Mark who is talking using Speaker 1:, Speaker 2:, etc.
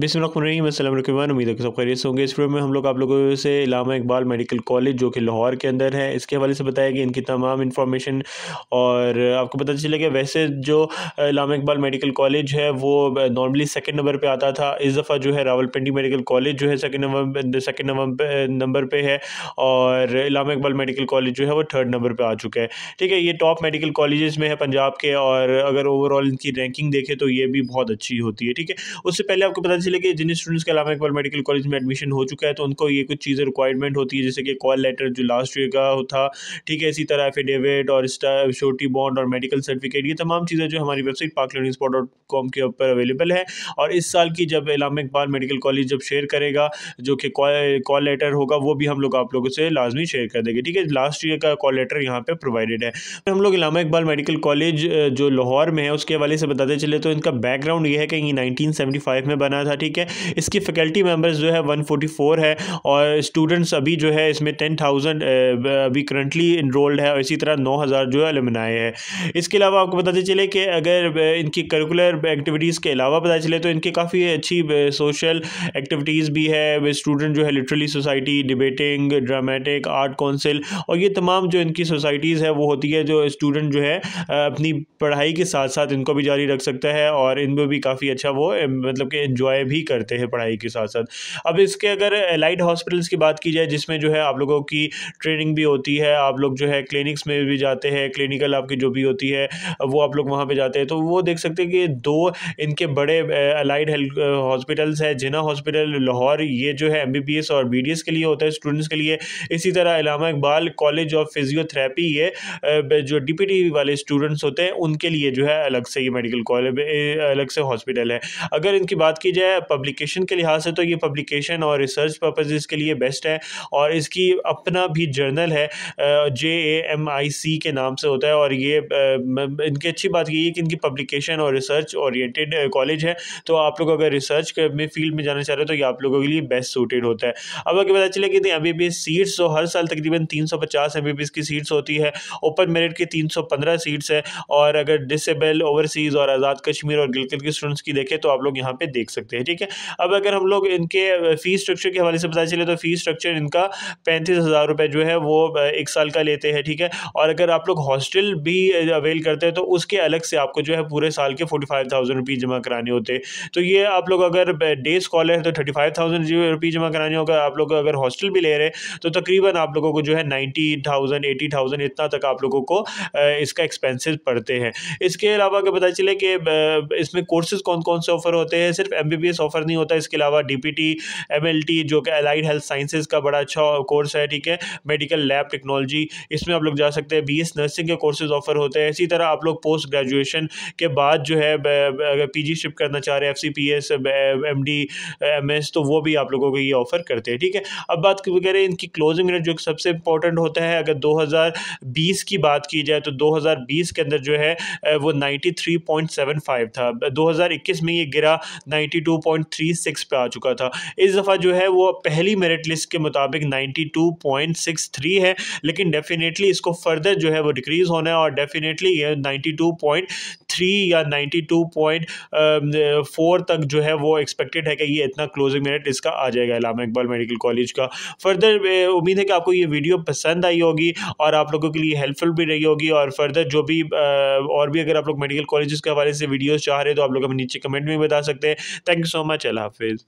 Speaker 1: बिसमान उम्मीद है कि सब खैरियत होंगे इस वीडियो में हम लोग आप लोगों से इलामा इकबाल मेडिकल कॉलेज जो कि लाहौर के अंदर है इसके हवाले से बताया कि इनकी तमाम इन्फॉर्मेशन और आपको पता चलेगा वैसे जो इलामा इकबाल मेडिकल कॉलेज है वो नॉर्मली सेकेंड नंबर पर आता था इस दफ़ा जो है रावलपिंडी मेडिकल कॉलेज जो है सेकेंड नंबर सेकेंड नंबर पर है और इलामा इकबाल मेडिकल कॉलेज जो है वो थर्ड नंबर पर आ चुका है ठीक है ये टॉप मेडिकल कॉलेज में है पंजाब के और अगर ओवरऑल इनकी रैंकिंग देखें तो ये भी बहुत अच्छी होती है ठीक है उससे पहले आपको पता जिले के जिन स्टूडेंट्स के अलावा एक बार मेडिकल कॉलेज में एडमिशन हो चुका है तो उनको ये कुछ चीज़ें रिक्वायरमेंट होती है जैसे कि कॉल लेटर जो लास्ट ईयर का था ठीक है इसी तरह एफिडेविट और श्योरिटी बॉन्ड और मेडिकल सर्टिफिकेट ये तमाम चीज़ें जो हमारी वेबसाइट पाक लर्निंग स्पॉट डॉट कॉम के ऊपर अवेलेबल है और इस साल की जब इलामा इकबाल मेडिकल कॉलेज जब शेयर करेगा जो कि कॉल लेटर होगा वो भी हम लोग आप लोगों से लाजमी शेयर कर देंगे ठीक है लास्ट ईयर का कॉल लेटर यहाँ पर प्रोवाइडेड है तो हम लोग इलामा इकबाल मेडिकल कॉलेज जो लाहौर में है उसके हवाले से बताते चले तो इनका बैकग्राउंड ये है कि ये नाइनटीन में बना था ठीक है इसकी फैकल्टी मेम्बर्स जो है वन फोर्टी फोर है और स्टूडेंट्स अभी जो है इसमें टेन थाउजेंड अभी करंटली इनरोल्ड है और इसी तरह नौ हज़ार जो है अलमनाए हैं इसके अलावा आपको बताते चले कि अगर इनकी करिकुलर एक्टिविटीज़ के अलावा पता चले तो इनकी काफ़ी अच्छी सोशल एक्टिविटीज़ भी है स्टूडेंट जो है literary society debating dramatic art council और ये तमाम जो इनकी सोसाइटीज़ है वो होती है जो स्टूडेंट जो है अपनी पढ़ाई के साथ साथ इनको भी जारी रख सकता है और इनमें भी काफ़ी अच्छा वो मतलब कि इन्जॉय भी करते हैं पढ़ाई के साथ साथ अब इसके अगर एलाइड हॉस्पिटल्स की बात की जाए जिसमें जो है आप लोगों की ट्रेनिंग भी होती है आप लोग जो है क्लिनिक्स में भी जाते हैं क्लिनिकल आपकी जो भी होती है वो आप लोग वहाँ पर जाते हैं तो वो देख सकते हैं कि दो इनके बड़े अलाइड हेल्थ हॉस्पिटल्स हैं जिना हॉस्पिटल लाहौर ये जो है एम और बी के लिए होता है स्टूडेंट्स के लिए इसी तरह Allama Iqbal college of physiotherapy ये जो डी वाले स्टूडेंट्स होते हैं उनके लिए जो है अलग से ये मेडिकल कॉलेज अलग से हॉस्पिटल है अगर इनकी बात की जाए पब्लिकेशन के लिहाज से तो ये पब्लिकेशन और रिसर्च पर्पजेज़ के लिए बेस्ट है और इसकी अपना भी जर्नल है जे ए एम आई सी के नाम से होता है और ये इनकी अच्छी बात यही है कि इनकी पब्लिकेशन और रिसर्च ओरिएंटेड कॉलेज है तो आप लोग अगर रिसर्च में फील्ड में जाना चाह रहे हो तो ये आप लोगों के लिए बेस्ट सूटेड होता है अब आगे पता चले कि M B B S seats तो हर साल तकरीबन तीन सौ पचास एम बी बी एस की सीट्स होती है ओपन मेरिट की तीन सौ पंद्रह सीट्स है और अगर डिसेबल ओवरसीज़ और आज़ाद कश्मीर और गिलगित के स्टूडेंट्स की देखें तो आप लोग यहाँ पर देख सकते हैं है ठीक है अब अगर हम लोग इनके फीस स्ट्रक्चर के हवाले से पता चले तो फीस स्ट्रक्चर इनका पैंतीस हज़ार रुपये जो है वो एक साल का लेते हैं ठीक है और अगर आप लोग हॉस्टल भी अवेल करते हैं तो उसके अलग से आपको जो है पूरे साल के फोर्टी फाइव थाउजेंड रुपीज़ जमा कराने होते तो ये आप लोग अगर डे स्कॉलर है तो थर्टी फाइव थाउजेंड रुपीज़ जमा कराने होगा आप लोग अगर हॉस्टल भी ले रहे हैं तो तकरीबन आप लोगों को जो है नाइन्टी थाउजेंड एटी थाउजेंड इतना तक आप लोगों को इसका एक्सपेंसेस पड़ते हैं इसके अलावा अगर पता चले कि इसमें कोर्सेज़ कौन कौन से ऑफ़र होते हैं सिर्फ एम एमबीबीएस ऑफर नहीं होता इसके अलावा डीपीटी एमएलटी जो कि अलाइड हेल्थ साइंसेज का बड़ा अच्छा कोर्स है ठीक है मेडिकल लैब टेक्नोलॉजी इसमें आप लोग जा सकते हैं बीएस नर्सिंग के कोर्सेज ऑफर होते हैं इसी तरह आप लोग पोस्ट ग्रेजुएशन के बाद जो है अगर पीजी शिफ्ट करना चाह रहे हैं एफसीपीएस एमडी एमएस तो वो भी आप लोगों को ये ऑफर करते हैं ठीक है अब बात करें इनकी क्लोजिंग रेट जो सबसे इंपॉर्टेंट होता है अगर दो की बात की जाए तो दो के अंदर जो है वो 93.75 था 2021 में ये गिरा 92.36 पे आ चुका था इस दफ़ा जो है वो पहली मेरिट लिस्ट के मुताबिक 92.63 है लेकिन डेफिनेटली इसको फर्दर जो है वो डिक्रीज़ होना है और डेफिनेटली ये 92.3 या 92.4 तक जो है वो एक्सपेक्टेड है कि ये इतना क्लोजिंग मेरिट इसका आ जाएगा इलामा इकबाल मेडिकल कॉलेज का फर्दर उम्मीद है कि आपको ये वीडियो पसंद आई होगी और आप लोगों के लिए हेल्पफुल भी रही होगी और फर्दर जो भी और भी अगर आप लोग मेडिकल कॉलेज के हवाले से वीडियोज़ चाह रहे हैं तो आप लोग हमें नीचे कमेंट में बता सकते हैं thank you so much. Allah Hafiz.